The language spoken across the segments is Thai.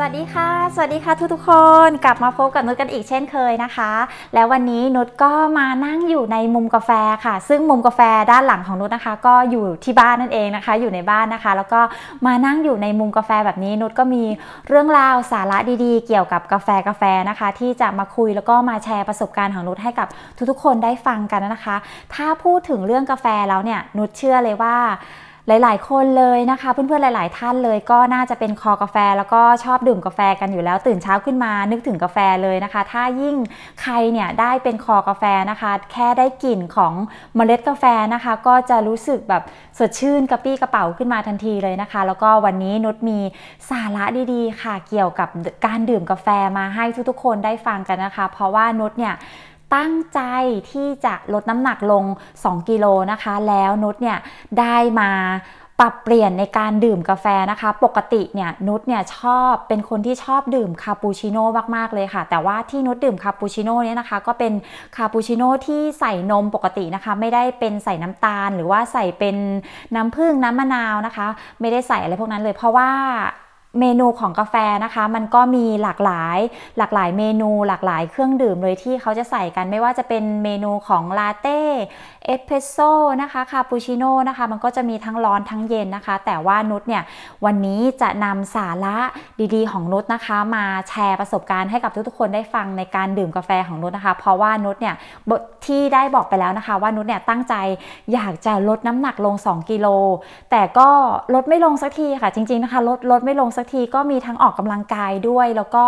สวัสดีค่ะสวัสดีค่ะทุกๆคน กลับมาพบกับนุชกันอีกเช่นเคยนะคะ แล้ววันนี้นุชก็มานั่งอยู่ในมุมกาแฟค่ะ ซึ่งมุมกาแฟด้านหลังของนุชนะคะ ก็อยู่ที่บ้านนั่นเองนะคะ อยู่ในบ้านนะคะ แล้วก็มานั่งอยู่ในมุมกาแฟแบบนี้นุชก็มีเรื่องราวสาระดีๆ เกี่ยวกับกาแฟกาแฟนะคะ ที่จะมาคุยแล้วก็มาแชร์ประสบการณ์ของนุชให้กับทุกๆ คนได้ฟังกันนะคะ ถ้าพูดถึงเรื่องกาแฟแล้วเนี่ยนุชเชื่อเลยว่าหลายๆคนเลยนะคะ เพื่อนๆหลาย ๆ ท่านเลยก็น่าจะเป็นคอกาแฟ แล้วก็ชอบดื่มกาแฟกันอยู่แล้ว ตื่นเช้าขึ้นมานึกถึงกาแฟเลยนะคะ ถ้ายิ่งใครเนี่ยได้เป็นคอกาแฟนะคะ แค่ได้กลิ่นของเมล็ดกาแฟนะคะ ก็จะรู้สึกแบบสดชื่นกระปี้กระเป๋าขึ้นมาทันทีเลยนะคะ แล้วก็วันนี้นุชมีสาระดีๆ ค่ะเกี่ยวกับการดื่มกาแฟมาให้ทุกๆ คนได้ฟังกันนะคะ เพราะว่านุชเนี่ยตั้งใจที่จะลดน้ำหนักลง 2 กิโลนะคะ แล้วนุชเนี่ยได้มาปรับเปลี่ยนในการดื่มกาแฟนะคะ ปกติเนี่ยนุชเนี่ยชอบเป็นคนที่ชอบดื่มคาปูชิโน่มาก ๆเลยค่ะ แต่ว่าที่นุชดื่มคาปูชิโน่เนี่ยนะคะ ก็เป็นคาปูชิโน่ที่ใส่นมปกตินะคะ ไม่ได้เป็นใส่น้ำตาล หรือว่าใส่เป็นน้ำผึ้งน้ำมะนาวนะคะ ไม่ได้ใส่อะไรพวกนั้นเลย เพราะว่าเมนูของกาแฟนะคะมันก็มีหลากหลายหลากหลายเมนูหลากหลายเครื่องดื่มเลย ที่เขาจะใส่กันไม่ว่าจะเป็นเมนูของลาเต้เอสเพรสโซ่นะคะคาปูชิโน่นะคะมันก็จะมีทั้งร้อนทั้งเย็นนะคะ แต่ว่านุชเนี่ยวันนี้จะนำสาระดีๆของนุชนะคะ มาแชร์ประสบการณ์ให้กับทุกๆคนได้ฟังในการดื่มกาแฟของนุชนะคะ เพราะว่านุชเนี่ยที่ได้บอกไปแล้วนะคะ ว่านุชเนี่ยตั้งใจอยากจะลดน้ำหนักลง 2กิโลแต่ก็ลดไม่ลงสักทีค่ะจริง ๆนะคะลดลดไม่ลงสักทีก็มีทั้งออกกำลังกายด้วย แล้วก็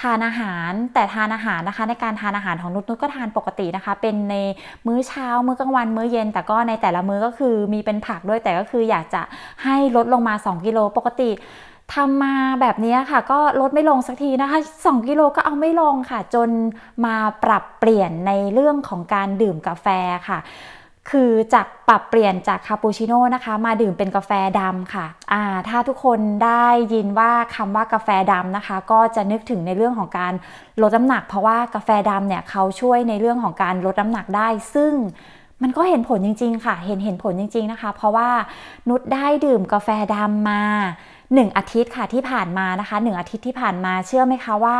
ทานอาหารแต่ทานอาหารนะคะ ในการทานอาหารของนุชนุชก็ทานปกตินะคะ เป็นในมื้อเช้ามื้อกลางวันมื้อเย็น แต่ก็ในแต่ละมื้อก็คือมีเป็นผักด้วย แต่ก็คืออยากจะให้ลดลงมา 2 กิโลปกติทำมาแบบนี้ค่ะ ก็ลดไม่ลงสักทีนะคะ 2 กิโลก็เอาไม่ลงค่ะ จนมาปรับเปลี่ยนในเรื่องของการดื่มกาแฟค่ะคือจากปรับเปลี่ยนจากคาปูชิโน่นะคะ มาดื่มเป็นกาแฟดำค่ะ อ่า ถ้าทุกคนได้ยินว่าคำว่ากาแฟดำนะคะ ก็จะนึกถึงในเรื่องของการ ลดน้ำหนัก เพราะว่ากาแฟดำเนี่ยเขาช่วยในเรื่องของการลดน้ำหนักได้ ซึ่ง มันก็เห็นผลจริงๆค่ะ เห็นเห็นผลจริงๆนะคะ เพราะว่านุชได้ดื่มกาแฟดำมา 1อาทิตย์ค่ะที่ผ่านมานะคะ 1 อาทิตย์ที่ผ่านมาเชื่อไหมคะว่า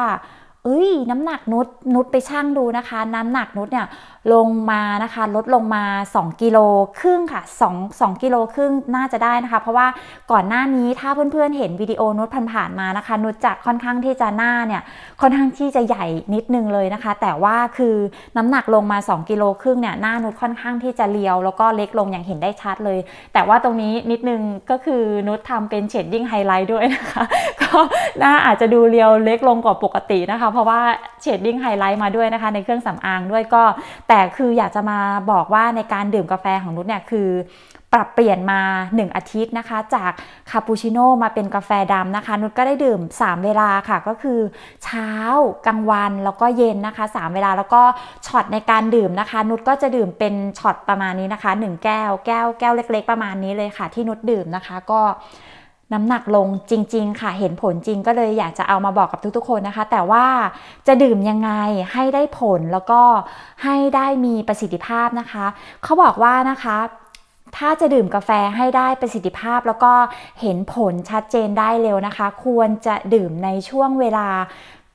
เอ้ยน้ำหนักนุชนุชไปชั่งดูนะคะ น้ำหนักนุชเนี่ยลงมานะคะ ลดลงมา2กิโลครึ่งค่ะ2 2กิโลครึ่งน่าจะได้นะคะ เพราะว่าก่อนหน้านี้ถ้าเพื่อนๆเห็นวิดีโอนุชผ่านๆมานะคะ นุชจะค่อนข้างที่จะหน้าเนี่ยค่อนข้างที่จะใหญ่นิดนึงเลยนะคะ แต่ว่าคือน้ำหนักลงมา 2กิโลครึ่งเนี่ยหน้านุชค่อนข้างที่จะเลียวแล้วก็เล็กลงอย่างเห็นได้ชัดเลย แต่ว่าตรงนี้นิดนึงก็คือนุชทำเป็นเชดดิ้งไฮไลท์ด้วยนะคะก็หน้าอาจจะดูเลียวเล็กลงกว่าปกตินะคะเพราะว่าเชดดิ้งไฮไลท์มาด้วยนะคะในเครื่องสำอางด้วยก็ แต่คืออยากจะมาบอกว่าในการดื่มกาแฟของนุชเนี่ยคือ ปรับเปลี่ยนมา 1 อาทิตย์นะคะจากคาปูชิโน่มาเป็นกาแฟดำนะคะนุชก็ได้ดื่ม 3 เวลาค่ะก็คือ เช้ากลางวัน แล้วก็เย็นนะคะ3เวลาแล้วก็ช็อตในการดื่มนะคะนุชก็จะดื่มเป็นช็อตประมาณนี้นะคะ 1 แก้วแก้วแก้วเล็กๆประมาณนี้เลยค่ะ ที่นุชดื่มนะคะก็น้ำหนักลงจริงๆค่ะเห็นผลจริง ก็เลยอยากจะเอามาบอกกับทุกๆคนนะคะ แต่ว่าจะดื่มยังไงให้ได้ผลแล้วก็ให้ได้มีประสิทธิภาพนะคะ เขาบอกว่านะคะ ถ้าจะดื่มกาแฟให้ได้ประสิทธิภาพแล้วก็เห็นผลชัดเจนได้เร็วนะคะ ควรจะดื่มในช่วงเวลา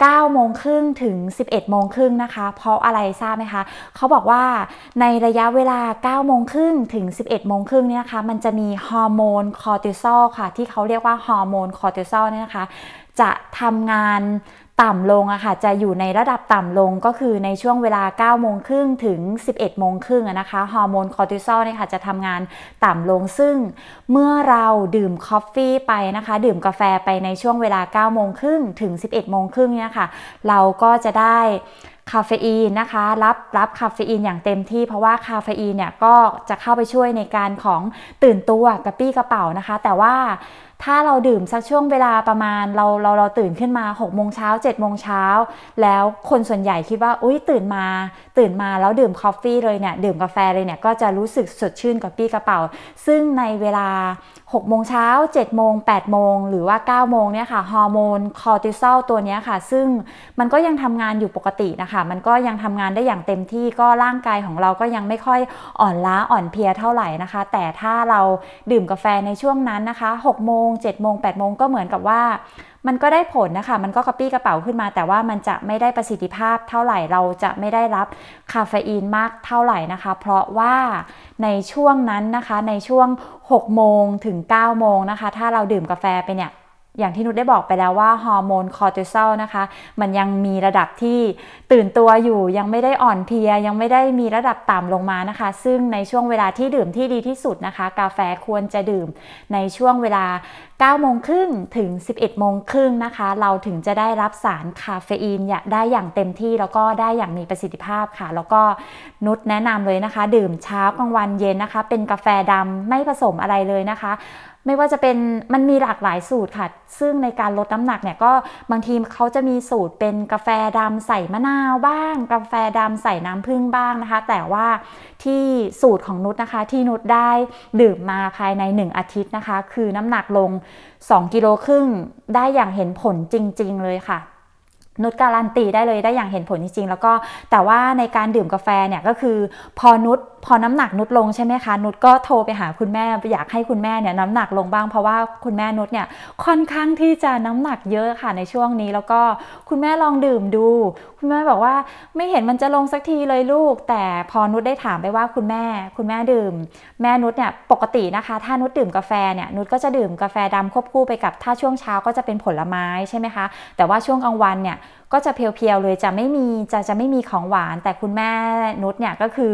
9โมงครึ่งถึง 11โมงครึ่งนะคะ เพราะอะไรทราบไหมคะเขาบอกว่าในระยะเวลา9โมงครึ่งถึง 11โมงครึ่งเนี่ยนะคะมันจะมีฮอร์โมนคอร์ติซอลค่ะ ที่เขาเรียกว่าฮอร์โมนคอร์ติซอลเนี่ยนะคะ จะทำงานต่ำลงอะค่ะ จะอยู่ในระดับต่ำลงก็คือในช่วงเวลา9โมงครึ่งถึง 11โมงครึ่งนะคะ ฮอร์โมนคอร์ติซอลเนี่ยค่ะจะทำงานต่ำลงซึ่งเมื่อเราดื่มกาแฟไปนะคะ ดื่มกาแฟไปในช่วงเวลา9โมงครึ่งถึง 11โมงครึ่งเนี่ยค่ะ เราก็จะได้คาเฟอีนนะคะรับรับคาเฟอีนอย่างเต็มที่เพราะว่าคาเฟอีนเนี่ยก็จะเข้าไปช่วยในการของตื่นตัวกระปี้กระเป๋านะคะแต่ว่าถ้าเราดื่มสักช่วงเวลาประมาณ เราเราเราตื่นขึ้นมา6กโมงเช้า7จ็ดโมงเช้าแล้วคนส่วนใหญ่คิดว่าอุ้ยตื่นมา ตื่นมาแล้วดื่มกาแฟเลยเนี่ยดื่มกาแฟเลยเนี่ยก็จะรู้สึกสดชื่นกับปี้กระเป๋า ซึ่งในเวลา6โมงเช้า7โมง8โมงหรือว่า9โมงเนี่ยค่ะฮอร์โมนคอร์ติซอลตัวนี้ค่ะ ซึ่งมันก็ยังทำงานอยู่ปกตินะคะ มันก็ยังทำงานได้อย่างเต็มที่ก็ร่างกายของเราก็ยังไม่ค่อย อ่อนล้าอ่อนเพลียเท่าไหร่นะคะ แต่ถ้าเราดื่มกาแฟในช่วงนั้นนะคะ6โมงง7จ็ดโมงแปดโมงก็เหมือนกับว่า มันก็ได้ผลนะคะ มันก็ c o p ป้กระเป๋าขึ้นมา แต่ว่ามันจะไม่ได้ประสิทธิภาพเท่าไหร่ เราจะไม่ได้รับคาเฟอีนมากเท่าไหร่นะคะ เพราะว่าในช่วงนั้นนะคะ ในช่วง 6 โมงถึง 9 โมงนะคะ ถ้าเราดื่มกาแฟไปเนี่ยอย่างที่นุชได้บอกไปแล้วว่าฮอร์โมนคอร์ติซอลนะคะ มันยังมีระดับที่ตื่นตัวอยู่ยังไม่ได้อ่อนเพลีย ยังไม่ได้มีระดับต่ำลงมานะคะ ซึ่งในช่วงเวลาที่ดื่มที่ดีที่สุดนะคะ กาแฟควรจะดื่มในช่วงเวลา9โมงครึ่งถึง 11โมงครึ่งนะคะ เราถึงจะได้รับสารคาเฟอีนได้อย่างเต็มที่ แล้วก็ได้อย่างมีประสิทธิภาพค่ะ แล้วก็นุชแนะนำเลยนะคะ ดื่มเช้ากลางวันเย็นนะคะ เป็นกาแฟดำไม่ผสมอะไรเลยนะคะไม่ว่าจะเป็นมันมีหลากหลายสูตรค่ะ ซึ่งในการลดน้ำหนักเนี่ยก็บางทีเขาจะมีสูตรเป็นกาแฟดำใส่มะนาวบ้างกาแฟดำใส่น้ำผึ้งบ้างนะคะ แต่ว่าที่สูตรของนุชนะคะ ที่นุชได้ดื่มมาภายใน 1 อาทิตย์นะคะ คือน้ำหนักลง 2 กิโลครึ่ง ได้อย่างเห็นผลจริงๆเลยค่ะนุชการันตีได้เลยได้อย่างเห็นผลจริงๆแล้วก็แต่ว่าในการดื่มกาแฟเนี่ยก็คือพอนุชพอน้ำหนักนุชลงใช่ไหมคะ นุชก็โทรไปหาคุณแม่อยากให้คุณแม่เนี่ยน้ำหนักลงบ้างเพราะว่าคุณแม่นุชเนี่ยค่อนข้างที่จะน้ำหนักเยอะค่ะในช่วงนี้ แล้วก็คุณแม่ลองดื่มดู คุณแม่บอกว่าไม่เห็นมันจะลงสักทีเลยลูก แต่พอนุชได้ถามไปว่าคุณแม่ คุณแม่ดื่ม แม่นุชเนี่ยปกตินะคะ ถ้านุชดื่มกาแฟเนี่ยนุชก็จะดื่มกาแฟดำควบคู่ไปกับถ้าช่วงเช้าก็จะเป็นผลไม้ใช่ไหมคะแต่ว่าช่วงกลางวันเนี่ยก็จะเพียวๆเลยจะไม่มีจะจะไม่มีของหวาน แต่คุณแม่นุชเนี่ยก็คือ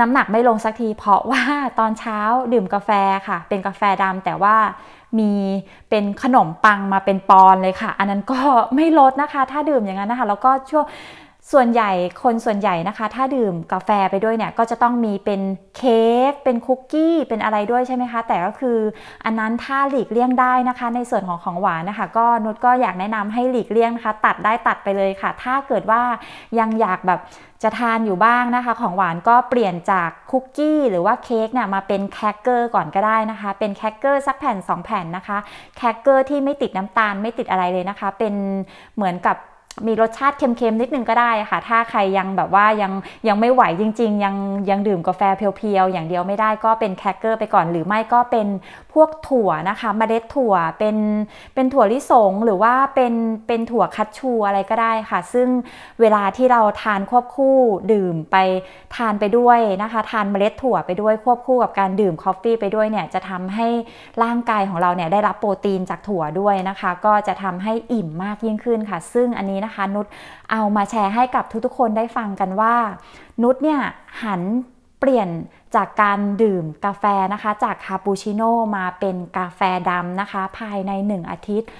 น้ำหนักไม่ลงสักที เพราะว่าตอนเช้าดื่มกาแฟค่ะ เป็นกาแฟดำแต่ว่ามีเป็นขนมปังมาเป็นปอนเลยค่ะ อันนั้นก็ไม่ลดนะคะถ้าดื่มอย่างนั้นนะคะแล้วก็ช่วงส่วนใหญ่คนส่วนใหญ่นะคะ ถ้าดื่มกาแฟไปด้วยเนี่ย ก็จะต้องมีเป็นเค้กเป็นคุกกี้ เป็นอะไรด้วยใช่ไหมคะ แต่ก็คืออันนั้น ถ้าหลีกเลี่ยงได้นะคะ ในส่วนของของหวานนะคะ ก็นุชก็อยากแนะนำให้หลีกเลี่ยงนะคะ ตัดได้ตัดไปเลยค่ะ ถ้าเกิดว่ายังอยากแบบจะทานอยู่บ้างนะคะ ของหวานก็เปลี่ยนจากคุกกี้หรือว่าเค้กเนี่ยมาเป็นแคคเกอร์ก่อนก็ได้นะคะ เป็นแคคเกอร์สักแผ่น 2 แผ่นนะคะแคคเกอร์ที่ไม่ติดน้ำตาลไม่ติดอะไรเลยนะคะ เป็นเหมือนกับมีรสชาติเค็มๆนิดนึงก็ได้ค่ะ ถ้าใครยังแบบว่ายังยังไม่ไหวจริงๆ ยังยังดื่มกาแฟเพียวๆอย่างเดียวไม่ได้ก็เป็นแคคเกอร์ไปก่อน หรือไม่ก็เป็นพวกถั่วนะคะมเมล็ดถั่วเป็นเป็นถั่วลิสงหรือว่าเป็นเป็นถั่วคัตชูอะไรก็ได้ค่ะ ซึ่งเวลาที่เราทานควบคู่ดื่มไปทานไปด้วยนะคะ ทานมเมล็ดถั่วไปด้วยควบคู่กับการดื่มกาแฟไปด้วยเนี่ยจะทำให้ร่างกายของเราเนี่ยได้รับโปรตีนจากถั่วด้วยนะคะก็จะทำให้อิ่มมากยิ่งขึ้นค่ะ ซึ่งอันนี้นะคะนุชเอามาแชร์ให้กับทุกๆ คนได้ฟังกันว่า นุชเนี่ยหันเปลี่ยนจากการดื่มกาแฟนะคะ จากคาปูชิโน่มาเป็นกาแฟดำนะคะ ภายใน 1 อาทิตย์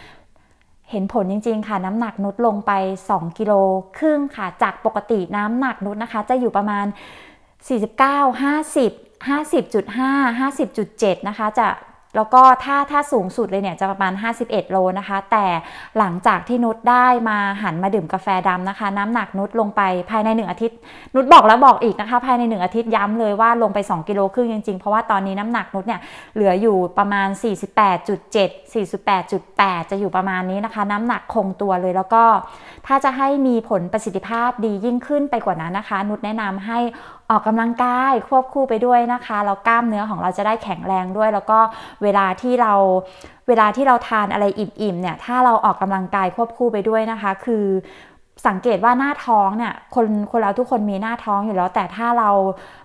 เห็นผลจริงๆค่ะ น้ำหนักนุดลงไป 2กิโลครึ่งค่ะ จากปกติน้ำหนักนุดนะคะ จะอยู่ประมาณ 49 50 50.5 50.7 นะคะจะแล้วก็ถ้าถ้าสูงสุดเลยเนี่ยจะประมาณ 51 โลนะคะ แต่หลังจากที่นุชได้มาหันมาดื่มกาแฟดำนะคะ น้ำหนักนุชลงไปภายใน 1 อาทิตย์นุชบอกแล้วบอกอีกนะคะภายใน 1 อาทิตย์ย้ำเลยว่าลงไป 2กิโลครึ่งจริง ๆ เพราะว่าตอนนี้น้ำหนักนุชเนี่ยเหลืออยู่ประมาณ 48.7 48.8 จะอยู่ประมาณนี้นะคะ น้ำหนักคงตัวเลยแล้วก็ ถ้าจะให้มีผลประสิทธิภาพดียิ่งขึ้นไปกว่านั้นนะคะนุชแนะนำให้ออกกำลังกายควบคู่ไปด้วยนะคะแล้วกล้ามเนื้อของเราจะได้แข็งแรงด้วย แล้วก็เวลาที่เราเวลาที่เราทานอะไรอิ่มๆเนี่ยถ้าเราออกกำลังกายควบคู่ไปด้วยนะคะ คือ สังเกตว่าหน้าท้องเนี่ยคนคนเราทุกคนมีหน้าท้องอยู่แล้ว แต่ถ้าเรา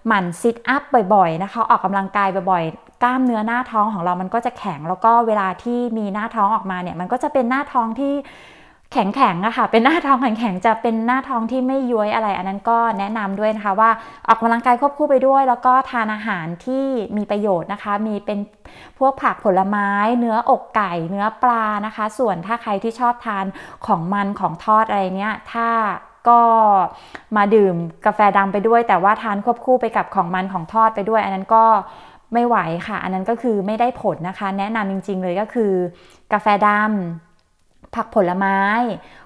หมั่นซิทอัพบ่อยๆ นะคะ ออกกำลังกายบ่อยๆ กล้ามเนื้อหน้าท้องของเรามันก็จะแข็งแล้วก็เวลาที่มีหน้าท้องออกมาเนี่ยมันก็จะเป็นหน้าท้องที่แข็งๆอะค่ะ เป็นหน้าท้องแข็งๆ จะเป็นหน้าท้องที่ไม่ย้วยอะไร อันนั้นก็แนะนำด้วยนะคะว่าออกกำลังกายควบคู่ไปด้วย แล้วก็ทานอาหารที่มีประโยชน์นะคะ มีเป็นพวกผักผลไม้ เนื้ออกไก่ เนื้อปลานะคะ ส่วนถ้าใครที่ชอบทานของมันของทอดอะไรเนี้ย ถ้าก็มาดื่มกาแฟดำไปด้วย แต่ว่าทานควบคู่ไปกับของมันของทอดไปด้วย อันนั้นก็ไม่ไหวค่ะ อันนั้นก็คือไม่ได้ผลนะคะ แนะนำจริงๆเลยก็คือ กาแฟดำผักผลไม้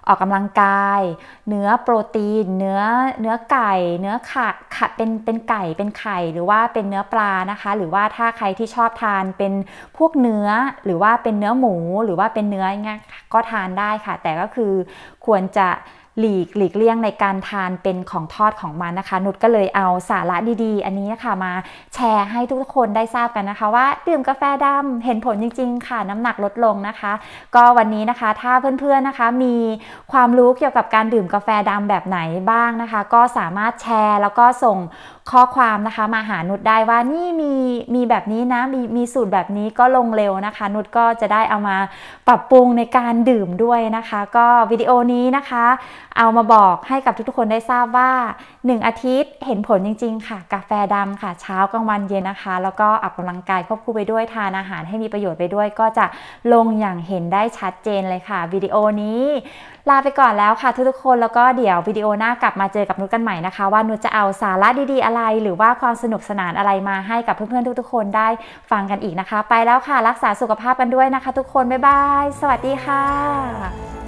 ออกกำลังกาย เนื้อโปรตีนเนื้อเนื้อไก่ เนื้อขาขาเป็นเป็นไก่เป็นไข่ หรือว่าเป็นเนื้อปลานะคะ หรือว่าถ้าใครที่ชอบทานเป็นพวกเนื้อหรือว่าเป็นเนื้อหมูหรือว่าเป็นเนื้อเงี้ยก็ทานได้ค่ะ แต่ก็คือควรจะหลีกหลีกเลี่ยงในการทานเป็นของทอดของมันนะคะ นุชก็เลยเอาสาระดีๆ อันนี้นะคะ มาแชร์ให้ทุกคนได้ทราบกันนะคะ ว่าดื่มกาแฟดำเห็นผลจริงๆค่ะน้ำหนักลดลงนะคะ ก็วันนี้นะคะ ถ้าเพื่อนๆนะคะมีความรู้เกี่ยวกับการดื่มกาแฟดำแบบไหนบ้างนะคะ ก็สามารถแชร์แล้วก็ส่งข้อความนะคะมาหานุชได้ว่านี่มีมีแบบนี้นะมีมีสูตรแบบนี้ก็ลงเร็วนะคะ นุชก็จะได้เอามาปรับปรุงในการดื่มด้วยนะคะ ก็วิดีโอนี้นะคะ เอามาบอกให้กับทุกๆคนได้ทราบว่า1 อาทิตย์เห็นผลจริง ๆ ค่ะ กาแฟดำค่ะเช้ากลางวันเย็นนะคะ แล้วก็ออกกำลังกายควบคู่ไปด้วยทานอาหารให้มีประโยชน์ไปด้วย ก็จะลงอย่างเห็นได้ชัดเจนเลยค่ะวิดีโอนี้ ลาไปก่อนแล้วค่ะทุกๆคนแล้วก็เดี๋ยววิดีโอหน้ากลับมาเจอกับนุชกันใหม่นะคะว่านุชจะเอาสาระดีๆ อะไร หรือว่าความสนุกสนานอะไรมาให้กับเพื่อนๆทุก ๆคนได้ฟังกันอีกนะคะ ไปแล้วค่ะรักษาสุขภาพกันด้วยนะคะ ทุกคนบ๊ายบาย สวัสดีค่ะ